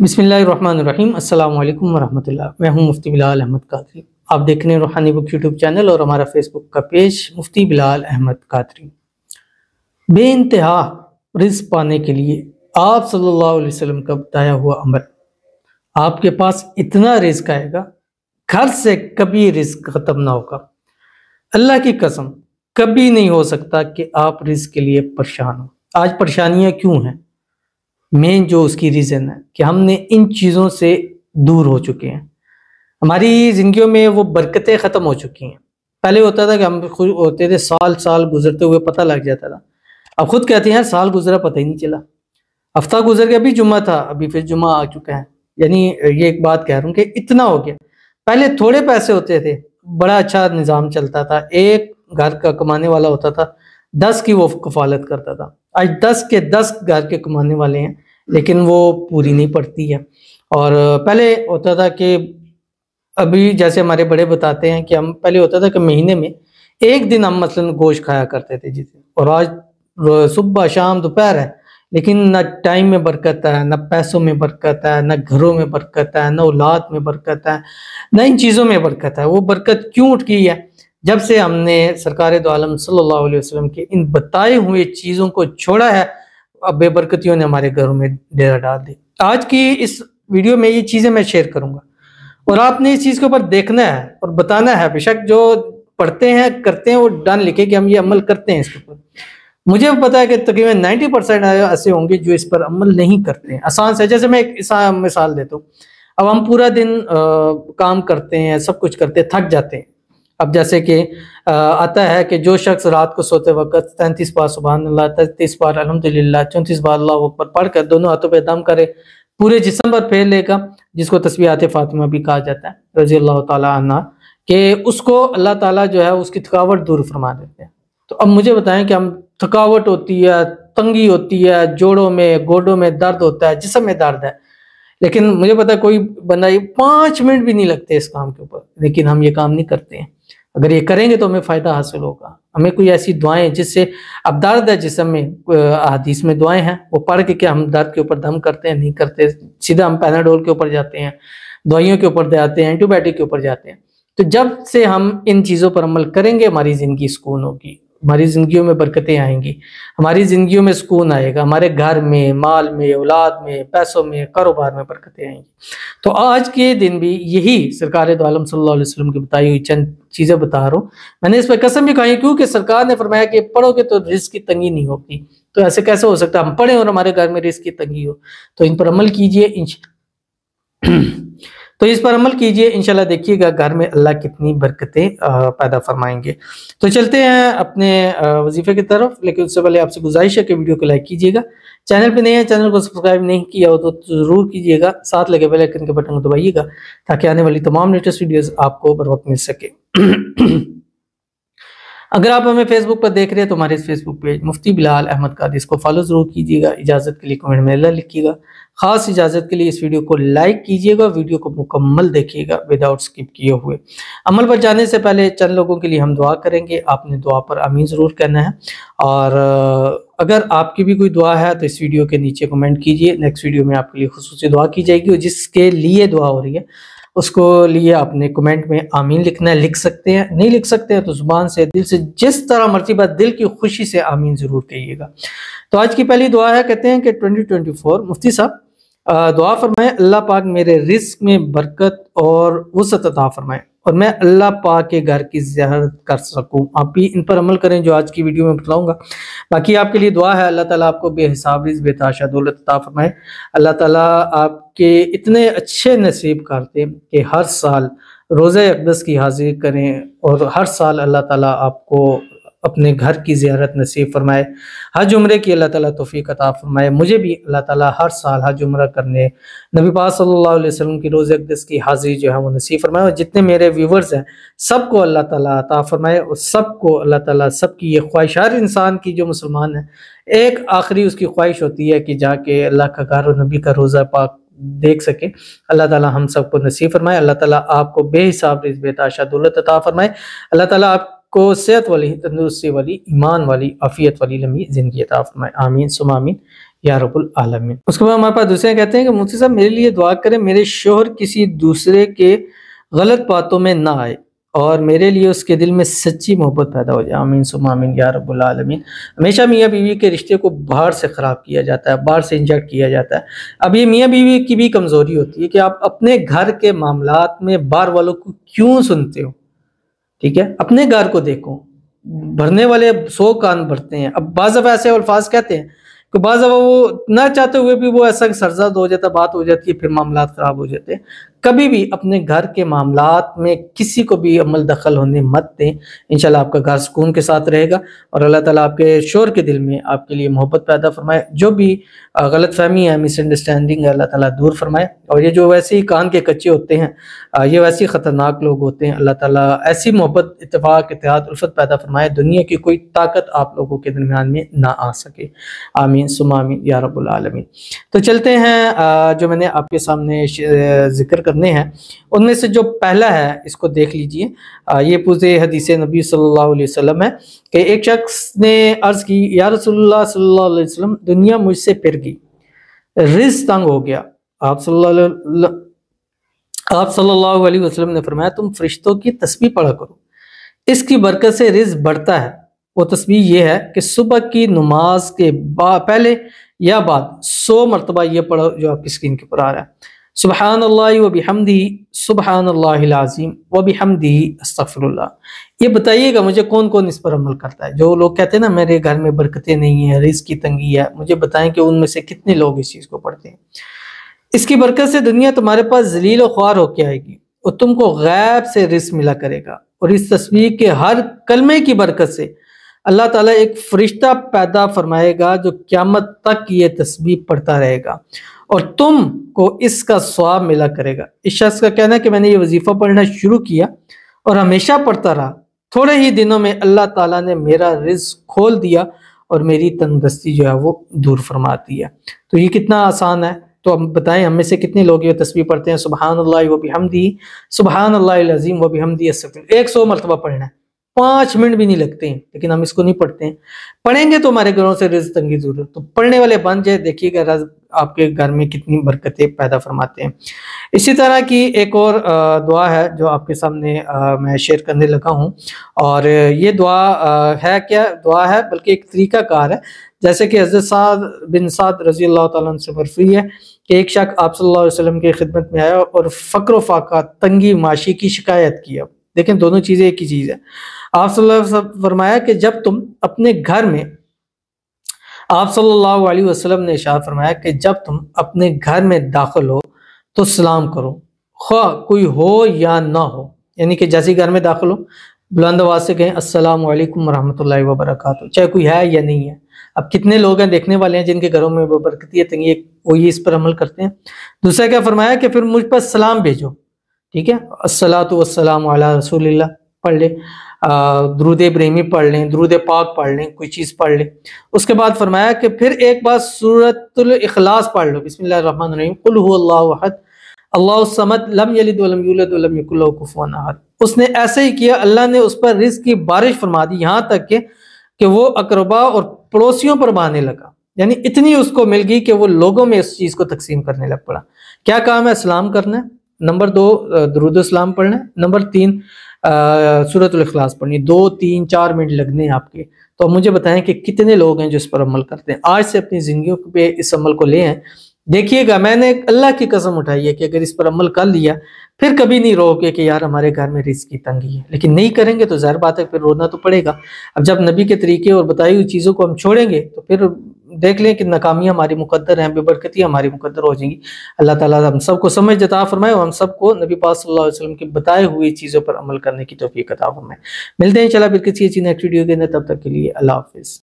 बिसमीम अल्लाम वरहमल्ला मैं हूं मुफ्ती बिलाल अहमद कादरी आप देख रहे हैं रूहानी बुक यूट्यूब चैनल और हमारा फेसबुक का पेज मुफ्ती बिलाल अहमद कादरी बे इंतहा रिज पाने के लिए आप सल्लल्लाहु अलैहि वसल्लम का बताया हुआ अमल आपके पास इतना रिस्क आएगा घर से कभी रिस्क ख़त्म ना होगा अल्लाह की कसम कभी नहीं हो सकता कि आप रिस्क के लिए परेशान हो आज परेशानियाँ क्यों हैं मेन जो उसकी रीज़न है कि हमने इन चीज़ों से दूर हो चुके हैं हमारी ज़िंदगियों में वो बरकतें ख़त्म हो चुकी हैं पहले होता था कि हम खुद होते थे साल साल गुजरते हुए पता लग जाता था अब खुद कहते हैं साल गुजरा पता ही नहीं चला हफ्ता गुजर गया अभी जुम्मा था अभी फिर जुम्मा आ चुका है यानी ये एक बात कह रहा हूँ कि इतना हो गया पहले थोड़े पैसे होते थे बड़ा अच्छा निज़ाम चलता था एक घर का कमाने वाला होता था दस की वो कफालत करता था आज दस के दस घर के कमाने वाले हैं लेकिन वो पूरी नहीं पड़ती है और पहले होता था कि अभी जैसे हमारे बड़े बताते हैं कि हम पहले होता था कि महीने में एक दिन हम मसलन गोश्त खाया करते थे जिसे और आज सुबह शाम दोपहर है लेकिन न टाइम में बरकत है न पैसों में बरकत है ना घरों में बरकत है ना औलाद में बरकत है न इन चीज़ों में बरकत है वो बरकत क्यों उठ गई है जब से हमने सरकार दो आलम सल्लल्लाहु अलैहि वसल्लम के इन बताए हुए चीज़ों को छोड़ा है अब बेबरकतियों ने हमारे घरों में डेरा डाल दी आज की इस वीडियो में ये चीज़ें मैं शेयर करूंगा और आपने इस चीज़ के ऊपर देखना है और बताना है बेशक जो पढ़ते हैं करते हैं वो डन लिखे कि हम ये अमल करते हैं इसके ऊपर मुझे पता है कि तकरीबन नाइन्टी परसेंट ऐसे होंगे जो इस पर अमल नहीं करते हैं आसान से जैसे मैं एक मिसाल देता हूँ अब हम पूरा दिन आ, काम करते हैं सब कुछ करते हैं थक जाते हैं अब जैसे कि आता है कि जो शख्स रात को सोते वक्त तैंतीस बार सुबह अल्लाह तैंतीस बार अलहमदिल्ला चौंतीस बार अल्लाह अकबर पढ़कर दोनों हाथों पर दम करे पूरे जिसम पर फेर लेगा जिसको तस्वीर फातिमा भी कहा जाता है रजी अल्लाह तला कि उसको अल्लाह ताला जो है उसकी थकावट दूर फरमा देते हैं तो अब मुझे बताएं कि हम थकावट होती है तंगी होती है जोड़ों में गोडों में दर्द होता है जिसम में दर्द है लेकिन मुझे पता है कोई बंदा ये पाँच मिनट भी नहीं लगते इस काम के ऊपर लेकिन हम ये काम नहीं करते हैं अगर ये करेंगे तो हमें फ़ायदा हासिल होगा हमें कोई ऐसी दुआएं जिससे अब दर्द है जिसम में अदीस में दुआएं हैं वो पढ़ के क्या हम दर्द के ऊपर दम करते हैं नहीं करते सीधा हम पैनाडोल के ऊपर जाते हैं दवाइयों के ऊपर जाते हैं एंटीबायोटिक के ऊपर जाते हैं तो जब से हम इन चीज़ों पर अमल करेंगे हमारी ज़िंदगी सुकून होगी हमारी ज़िंदगी में बरकतें आएंगी हमारी ज़िंदगी में सुकून आएगा हमारे घर में माल में औलाद में पैसों में कारोबार में बरकतें आएंगी तो आज के दिन भी यही सरकार दो आलम सल्लल्लाहु अलैहि वसल्लम की बताई हुई चंद चीज़ें बता रहा हूँ मैंने इस पर कसम भी खाई क्योंकि सरकार ने फरमाया कि पढ़ोगे तो रिस्क की तंगी नहीं होगी तो ऐसे कैसे हो सकता है हम पढ़े और हमारे घर में रिस्क की तंगी हो तो इन पर अमल कीजिए इन तो इस पर अमल कीजिए इनशाला देखिएगा घर में अल्लाह कितनी बरकतें पैदा फरमाएंगे तो चलते हैं अपने वजीफे की तरफ लेकिन उससे पहले आपसे गुजारिश है कि वीडियो को लाइक कीजिएगा चैनल पे नए हैं चैनल को सब्सक्राइब नहीं किया हो तो ज़रूर कीजिएगा साथ लगे बेल आइकन के बटन को दबाइएगा ताकि आने वाली तमाम लेटेस्ट वीडियोज आपको बर वक्त मिल सके अगर आप हमें फेसबुक पर देख रहे हैं तो हमारे इस फेसबुक पेज मुफ्ती बिलाल अहमद का इसको फॉलो जरूर कीजिएगा इजाज़त के लिए कमेंट में अल्लाह लिखिएगा खास इजाज़त के लिए इस वीडियो को लाइक कीजिएगा वीडियो को मुकम्मल देखिएगा विदाउट स्किप किए हुए अमल पर जाने से पहले चंद लोगों के लिए हम दुआ करेंगे आपने दुआ पर अमीन ज़रूर कहना है और अगर आपकी भी कोई दुआ है तो इस वीडियो के नीचे कमेंट कीजिए नेक्स्ट वीडियो में आपके लिए खसूस दुआ की जाएगी और जिसके लिए दुआ हो रही है उसको लिए आपने कमेंट में आमीन लिखना है लिख सकते हैं नहीं लिख सकते हैं तो ज़ुबान से दिल से जिस तरह मर्जी बात दिल की खुशी से आमीन ज़रूर कहिएगा तो आज की पहली दुआ है कहते हैं कि 2024 मुफ्ती साहब दुआ फरमाएं अल्लाह पाक मेरे रिस्क में बरकत और वसत अता फरमाएं और मैं अल्लाह पाक के घर की ज्यारत कर सकूं आप भी इन पर अमल करें जो आज की वीडियो में बताऊंगा बाकी आपके लिए दुआ है अल्लाह ताला आपको बेहिसाब रिज बेताशा दौलत अता फरमाए अल्लाह ताला आपके इतने अच्छे नसीब करते कि हर साल रोज़ अकदस की हाजिरी करें और हर साल अल्लाह ताला आपको अपने घर की ज्यारत नसीब फरमाए हज उम्र की अल्लाह ताला तोफ़ी अता फरमाए मुझे भी अल्लाह ताला हर साल हज उम्र करने नबी पाक सल्लल्लाहु अलैहि वसल्लम की रोज़ अकदस की हाज़िरी जो है वो नसीब फरमाए और जितने मेरे व्यूवर्स हैं सबको अल्लाह ताला अता फरमाए और सबको अल्लाह ताला सबकी ये ख्वाहिश हर इंसान की जो मुसलमान है एक आखिरी उसकी ख्वाहिश होती है कि जाके अल्लाह का घर और नबी का रोज़ा पाक देख सके अल्लाह ताला हम सबको नसीब फरमाए अल्लाह ताला आपको बेहिसाब रिजबे ताशा दौलत अता फरमाए अल्लाह ताला आप को सेहत वाली तंदुरुस्ती वाली ईमान वाली अफियत वाली लंबी ज़िंदगी आमीन सुमामीन या रबुल आलमीन उसके बाद हमारे पास दूसरे कहते हैं कि मुफ्ती साहब मेरे लिए दुआ करें मेरे शोहर किसी दूसरे के गलत बातों में ना आए और मेरे लिए उसके दिल में सच्ची मोहब्बत पैदा हो जाए आमीन सुमामीन या रब्बुल आलमीन हमेशा मियाँ बीवी के रिश्ते को बाहर से ख़राब किया जाता है बाहर से इंजेक्ट किया जाता है अब ये मियाँ बीवी की भी कमज़ोरी होती है कि आप अपने घर के मामला में बाहर वालों को क्यों सुनते हो ठीक है अपने गार को देखो भरने वाले सौ कान भरते हैं अब बाज़ ऐसे अल्फाज कहते हैं कि बाज़ वो ना चाहते हुए भी वो ऐसा सरजद हो जाता बात हो जाती है फिर मामला ख़राब हो जाते हैं कभी भी अपने घर के मामला में किसी को भी अमल दखल होने मत दें इनशाला आपका घर सुकून के साथ रहेगा और अल्लाह ताला आपके शोर के दिल में आपके लिए मोहब्बत पैदा फरमाए जो भी गलत फहमी है मिसअंडरस्टैंडिंग है अल्लाह ताला दूर फरमाए और ये जो वैसे ही कान के कच्चे होते हैं ये वैसे ही ख़तरनाक लोग होते हैं अल्लाह ताली ऐसी मोहब्बत इतफाक़ इतिहाद उल्फत पैदा फरमाए दुनिया की कोई ताकत आप लोगों के दरमियान में ना आ सके आमीन सुमामीन या रबालमीन तो चलते हैं जो मैंने आपके सामने जिक्र करने हैं उनमें से जो पहला है इसको देख लीजिए ये पूछे हदीस नबी सल्लल्लाहु अलैहि वसल्लम है कि एक शख्स ने अर्ज़ की या रसोल्ला सल्ला वसम दुनिया मुझसे फिर गई रिज तंग हो गया आप सल्ला आप सल्लल्लाहु अलैहि वसल्लम ने फरमाया तुम फरिश्तों की तस्वीर पढ़ा करो इसकी बरकत से रिज बढ़ता है वो तस्वीर ये है कि सुबह की नमाज के पहले या बाद सौ मरतबा ये पढ़ो जो आपकी स्क्रीन के ऊपर आ रहा है सुबहान अल्लाह वबी हमदी सुबहान अल्लाज़ीम वबी हमदी ये बताइएगा मुझे कौन कौन इस पर अमल करता है जो लोग कहते हैं ना मेरे घर में बरकतें नहीं है रिस्क की तंगी है मुझे बताएं कि उनमें से कितने लोग इस चीज़ को पढ़ते हैं इसकी बरकत से दुनिया तुम्हारे पास जलील ख्वार होके आएगी और तुमको गैब से रिस्क मिला करेगा और इस तस्वीर के हर कलमे की बरकत से अल्लाह ताला एक फरिश्ता पैदा फरमाएगा जो क्यामत तक ये तस्वीर पढ़ता रहेगा और तुम को इसका स्वाब मिला करेगा इस शख्स का कहना है कि मैंने ये वजीफा पढ़ना शुरू किया और हमेशा पढ़ता रहा थोड़े ही दिनों में अल्लाह ताला ने मेरा रिज खोल दिया और मेरी तंदरस्ती जो है वो दूर फरमा दिया तो ये कितना आसान है तो हम बताएं हम में से कितने लोग ये तस्वीर पढ़ते हैं सुबहान अल्लाह हम दी सुबहान वो भी हम दी एक सौ मरतबा पढ़ना है पांच मिनट भी नहीं लगते हैं लेकिन हम इसको नहीं पढ़ते हैं पढ़ेंगे तो हमारे घरों से रिज तंगी जरूरत तो पढ़ने वाले बन जाए देखिएगा रज आपके घर में कितनी बरकतें पैदा फरमाते हैं इसी तरह की एक और दुआ है जो आपके सामने मैं शेयर करने लगा हूँ और ये दुआ है क्या दुआ है बल्कि एक तरीकाकार है जैसे कि हजरत साद बिन साद रजी अल्लाह तुम से बर्फी है कि एक शख्स आप सल्लल्लाहु अलैहि वसल्लम की खिदमत में आया और फकर फाका तंगी माशी की शिकायत किया देखें दोनों चीज़ें एक ही चीज़ है आप सब फरमाया कि जब तुम अपने घर में आप सल्लल्लाहु अलैहि वसल्लम ने इशार फरमाया कि जब तुम अपने घर में दाखिल हो तो सलाम करो खा कोई हो या ना हो यानी कि जैसे घर में दाखिल हो बुलंद आवाज से कहें अस्सलाम वालेकुम रहमतुल्लाहि व बरकातहू चाहे कोई है या नहीं है अब कितने लोग हैं देखने वाले हैं जिनके घरों में बरकती तंगी तो वो ये इस पर अमल करते हैं दूसरा क्या फरमाया कि फिर मुझ पर सलाम भेजो ठीक है तो वसलाम रसूल पढ़ ले द्रूद ब्रेमी पढ़ लें द्रुद पाक पढ़ लें कोई चीज़ पढ़ लें उसके बाद फरमाया कि फिर एक बार सूरतलखलास पढ़ लो बिस्मिल्लाहमान कुल्लाहद उसने ऐसे ही किया अल्लाह ने उस पर रिज की बारिश फरमा दी यहाँ तक के कि वो अकरबा और पड़ोसियों पर बहाने लगा यानी इतनी उसको मिल गई कि वो लोगों में इस चीज़ को तकसीम करने लग पड़ा क्या काम है इस्लाम करना है नंबर दो दरुद इस्लाम पढ़ना है नंबर तीन सूरत पढ़नी दो तीन चार मिनट लगने हैं आपके तो मुझे बताएं कि कितने लोग हैं जो इस पर अमल करते हैं आज से अपनी ज़िंदगी पे इस अमल को ले आए देखिएगा मैंने अल्लाह की कसम उठाई है कि अगर इस पर अमल कर लिया फिर कभी नहीं रोके कि यार हमारे घर में रिस्क की तंगी है लेकिन नहीं करेंगे तो ज़ाहिर बात है फिर रोना तो पड़ेगा अब जब नबी के तरीके और बताई हुई चीज़ों को हम छोड़ेंगे तो फिर देख लें कि नाकामियाँ हमारी मुकदर हैं बेबरकती हमारी मुकदर हो जाएंगी अल्लाह ताला हम सबको समझ जता फरमाए और हम सबको नबी पा सल्लल्लाहु अलैहि वसल्लम की बताई हुई चीज़ों पर अमल करने की तोफ़ी अता फरमाए मिलते हैं चला फिर किसी अच्छी नेक्स्ट वीडियो के अंदर तब तक के लिए अल्लाह हाफिज़